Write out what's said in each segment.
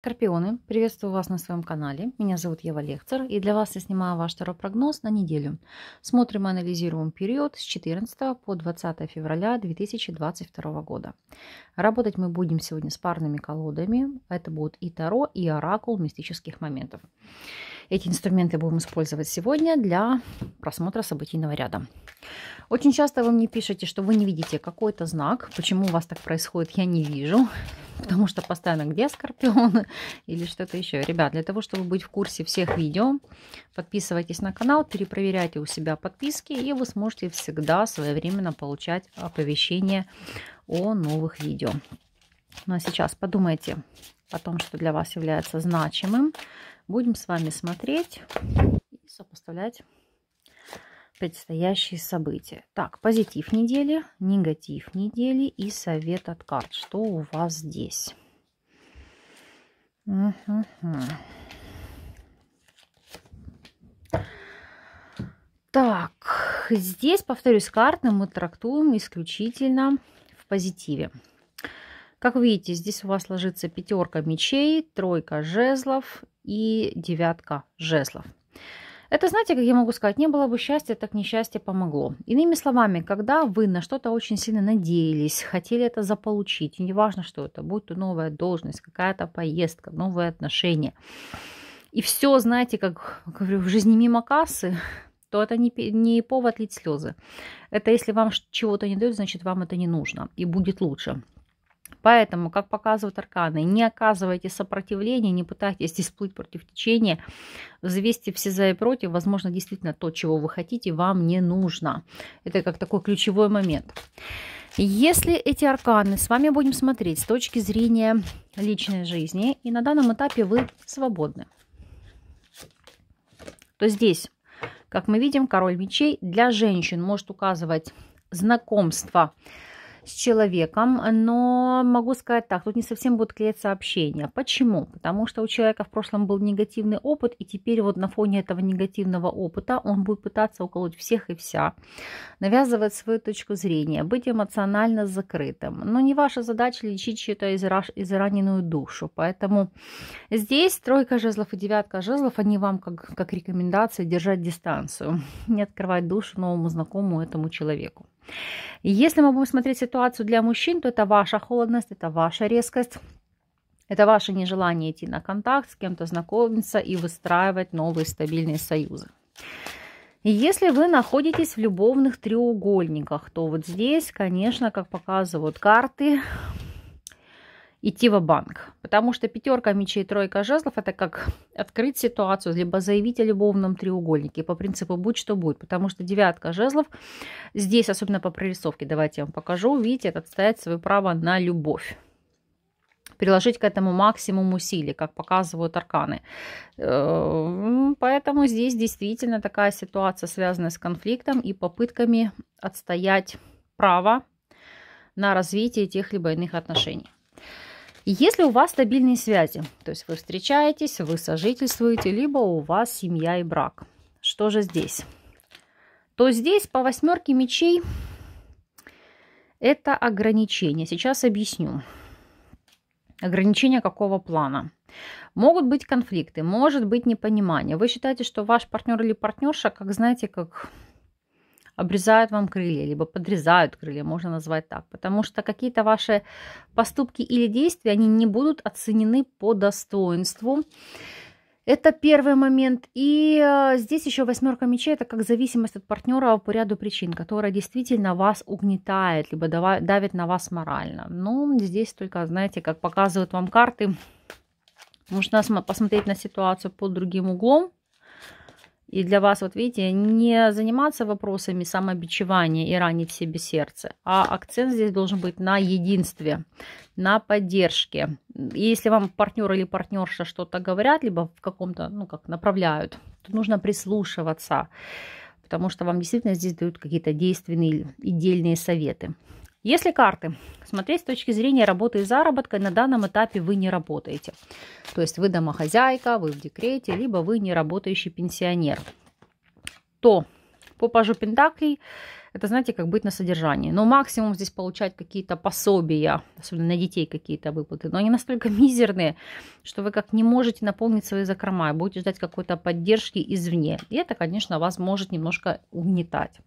Скорпионы, приветствую вас на своем канале. Меня зовут Ева Лехцер, и для вас я снимаю ваш второй прогноз на неделю. Смотрим и анализируем период с 14 по 20 февраля 2022 года. Работать мы будем сегодня с парными колодами. Это будут и Таро, и Оракул мистических моментов. Эти инструменты будем использовать сегодня для просмотра событийного ряда. Очень часто вы мне пишете, что вы не видите какой-то знак. Почему у вас так происходит, я не вижу потому что постоянно где скорпионы или что-то еще. Ребят, для того, чтобы быть в курсе всех видео, подписывайтесь на канал, перепроверяйте у себя подписки, и вы сможете всегда своевременно получать оповещения о новых видео. Ну а сейчас подумайте о том, что для вас является значимым. Будем с вами смотреть и сопоставлять предстоящие события. Так, позитив недели, негатив недели и совет от карт. Что у вас здесь? Так, здесь, повторюсь, карты мы трактуем исключительно в позитиве. Как вы видите, здесь у вас ложится пятерка мечей, тройка жезлов и девятка жезлов. Это, знаете, как я могу сказать, не было бы счастья, так несчастье помогло. Иными словами, когда вы на что-то очень сильно надеялись, хотели это заполучить, неважно, что это, будь то новая должность, какая-то поездка, новые отношения, и все, знаете, как, говорю, в жизни мимо кассы, то это не, не повод лить слезы. Это если вам чего-то не дают, значит, вам это не нужно и будет лучше. Поэтому, как показывают арканы, не оказывайте сопротивления, не пытайтесь здесь плыть против течения, взвесьте все за и против, возможно, действительно то, чего вы хотите, вам не нужно. Это как такой ключевой момент. Если эти арканы с вами будем смотреть с точки зрения личной жизни, и на данном этапе вы свободны, то здесь, как мы видим, король мечей для женщин может указывать знакомство с человеком, но могу сказать так, тут не совсем будут клеиться общения. Почему? Потому что у человека в прошлом был негативный опыт, и теперь вот на фоне этого негативного опыта он будет пытаться уколоть всех и вся, навязывать свою точку зрения, быть эмоционально закрытым. Но не ваша задача лечить чью-то израненную душу, поэтому здесь тройка жезлов и девятка жезлов, они вам как, как рекомендация держать дистанцию, не открывать душу новому знакомому этому человеку. Если мы будем смотреть ситуацию для мужчин, то это ваша холодность, это ваша резкость. Это ваше нежелание идти на контакт, с кем-то знакомиться и выстраивать новые стабильные союзы. если вы находитесь в любовных треугольниках, то вот здесь, конечно, как показывают карты, идти в банк Потому что пятерка мечей и тройка жезлов – это как открыть ситуацию, либо заявить о любовном треугольнике по принципу «будь что будет». Потому что девятка жезлов здесь, особенно по прорисовке, давайте я вам покажу, видите, это отстоять свое право на любовь приложить к этому максимум усилий, как показывают арканы. Эм, поэтому здесь действительно такая ситуация связана с конфликтом и попытками отстоять право на развитие тех либо иных отношений. Если у вас стабильные связи, то есть вы встречаетесь, вы сожительствуете, либо у вас семья и брак. Что же здесь? То здесь по восьмерке мечей это ограничение. Сейчас объясню. ограничение какого плана? Могут быть конфликты, может быть непонимание. Вы считаете, что ваш партнер или партнерша, как знаете, как обрезают вам крылья, либо подрезают крылья, можно назвать так. Потому что какие-то ваши поступки или действия, они не будут оценены по достоинству. Это первый момент. И э, здесь еще восьмерка мечей это как зависимость от партнера по ряду причин, которая действительно вас угнетает, либо давит на вас морально. Но ну, здесь только, знаете, как показывают вам карты, нужно посмотреть на ситуацию под другим углом и для вас, вот видите, не заниматься вопросами самобичевания и ранить в себе сердце, а акцент здесь должен быть на единстве, на поддержке. И если вам партнер или партнерша что-то говорят, либо в каком-то, ну как, направляют, то нужно прислушиваться, потому что вам действительно здесь дают какие-то действенные, идельные советы. Если карты смотреть с точки зрения работы и заработка, на данном этапе вы не работаете. То есть вы домохозяйка, вы в декрете, либо вы не работающий пенсионер. То по пажу Пентаклей это, знаете, как быть на содержании. Но максимум здесь получать какие-то пособия, особенно на детей какие-то выплаты. Но они настолько мизерные, что вы как не можете наполнить свои закрома и будете ждать какой-то поддержки извне. И это, конечно, вас может немножко угнетать.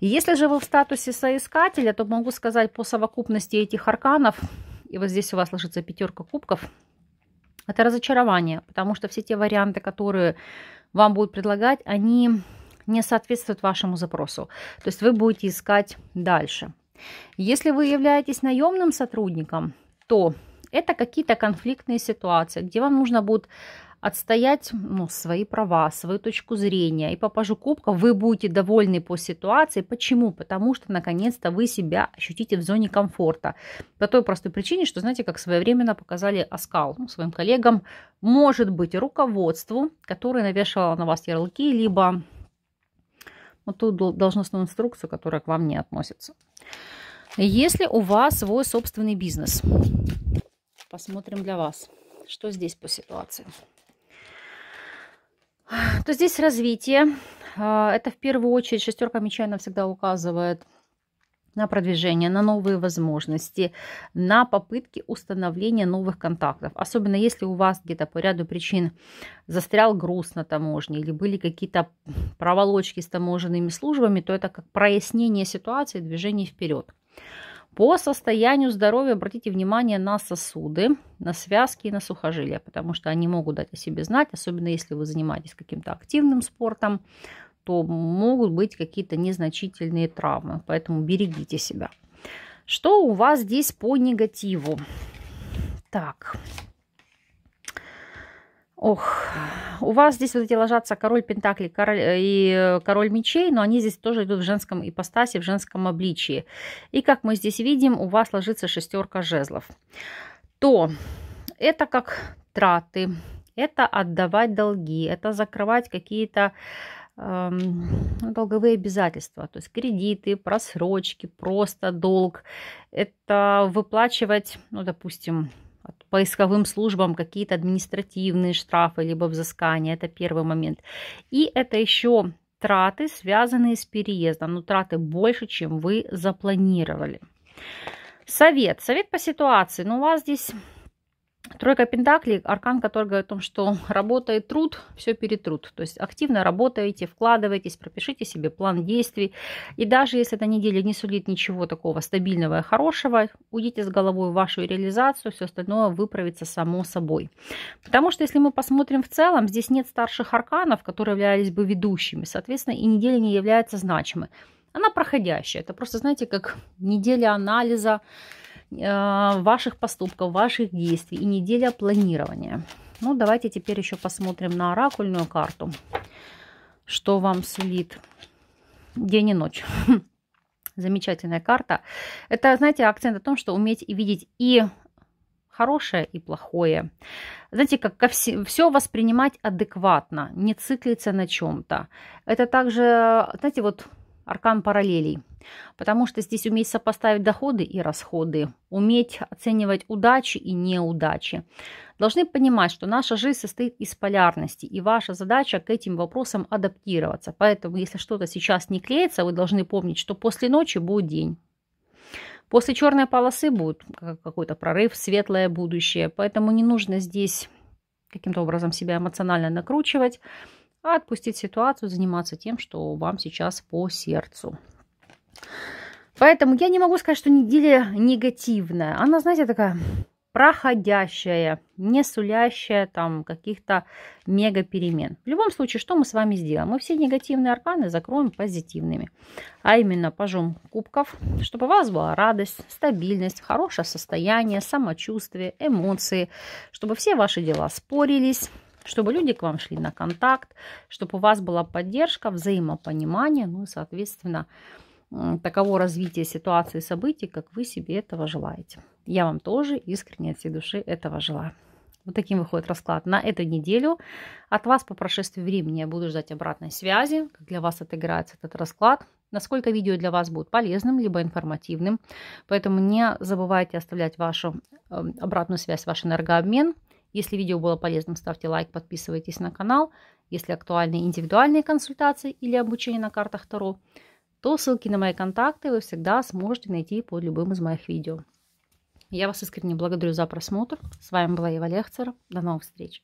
Если же вы в статусе соискателя, то могу сказать по совокупности этих арканов, и вот здесь у вас ложится пятерка кубков, это разочарование, потому что все те варианты, которые вам будут предлагать, они не соответствует вашему запросу. То есть вы будете искать дальше. Если вы являетесь наемным сотрудником, то это какие-то конфликтные ситуации, где вам нужно будет отстоять ну, свои права, свою точку зрения. И по пажу Кубка вы будете довольны по ситуации. Почему? Потому что, наконец-то, вы себя ощутите в зоне комфорта. По той простой причине, что, знаете, как своевременно показали Аскал ну, своим коллегам, может быть, руководству, которое навешивало на вас ярлыки, либо вот ту должностную инструкцию, которая к вам не относится. Если у вас свой собственный бизнес, посмотрим для вас, что здесь по ситуации. То здесь развитие. А, это в первую очередь шестерка мечей, она всегда указывает на продвижение, на новые возможности, на попытки установления новых контактов. Особенно если у вас где-то по ряду причин застрял груз на таможне или были какие-то проволочки с таможенными службами, то это как прояснение ситуации, движение вперед. По состоянию здоровья обратите внимание на сосуды, на связки и на сухожилия, потому что они могут дать о себе знать, особенно если вы занимаетесь каким-то активным спортом, что могут быть какие-то незначительные травмы. Поэтому берегите себя. Что у вас здесь по негативу? Так. Ох, у вас здесь вот эти ложатся король пентаклей король, э, и э, король мечей, но они здесь тоже идут в женском ипостасе, в женском обличии. И как мы здесь видим, у вас ложится шестерка жезлов. То это как траты, это отдавать долги, это закрывать какие-то Эм, долговые обязательства, то есть кредиты, просрочки, просто долг. Это выплачивать, ну, допустим, поисковым службам какие-то административные штрафы либо взыскания. Это первый момент. И это еще траты, связанные с переездом. Но ну, траты больше, чем вы запланировали. Совет. Совет по ситуации. Но ну, у вас здесь Тройка Пентаклей, аркан, который говорит о том, что работает труд, все перетрут. То есть активно работаете, вкладываетесь, пропишите себе план действий. И даже если эта неделя не сулит ничего такого стабильного и хорошего, уйдите с головой в вашу реализацию, все остальное выправится само собой. Потому что если мы посмотрим в целом, здесь нет старших арканов, которые являлись бы ведущими. Соответственно, и неделя не является значимой. Она проходящая. Это просто, знаете, как неделя анализа, Э, ваших поступков, ваших действий и неделя планирования. Ну, давайте теперь еще посмотрим на оракульную карту, что вам сулит день и ночь. Замечательная карта. Это, знаете, акцент о том, что уметь и видеть и хорошее и плохое. Знаете, как ко все, все воспринимать адекватно, не циклиться на чем-то. Это также, знаете, вот аркан параллелей. Потому что здесь уметь сопоставить доходы и расходы, уметь оценивать удачи и неудачи. Должны понимать, что наша жизнь состоит из полярности, и ваша задача к этим вопросам адаптироваться. Поэтому, если что-то сейчас не клеится, вы должны помнить, что после ночи будет день. После черной полосы будет какой-то прорыв, светлое будущее. Поэтому не нужно здесь каким-то образом себя эмоционально накручивать а отпустить ситуацию, заниматься тем, что вам сейчас по сердцу. Поэтому я не могу сказать, что неделя негативная. Она, знаете, такая проходящая, не сулящая там каких-то мега перемен. В любом случае, что мы с вами сделаем? Мы все негативные арканы закроем позитивными. А именно пожом кубков, чтобы у вас была радость, стабильность, хорошее состояние, самочувствие, эмоции, чтобы все ваши дела спорились, чтобы люди к вам шли на контакт, чтобы у вас была поддержка, взаимопонимание, ну и, соответственно, таково развитие ситуации и событий, как вы себе этого желаете. Я вам тоже искренне от всей души этого желаю. Вот таким выходит расклад на эту неделю. От вас по прошествии времени я буду ждать обратной связи, как для вас отыграется этот расклад, насколько видео для вас будет полезным, либо информативным. Поэтому не забывайте оставлять вашу эм, обратную связь, ваш энергообмен. Если видео было полезным, ставьте лайк, подписывайтесь на канал. Если актуальны индивидуальные консультации или обучение на картах Таро, то ссылки на мои контакты вы всегда сможете найти под любым из моих видео. Я вас искренне благодарю за просмотр. С вами была Ева Лехцер. До новых встреч!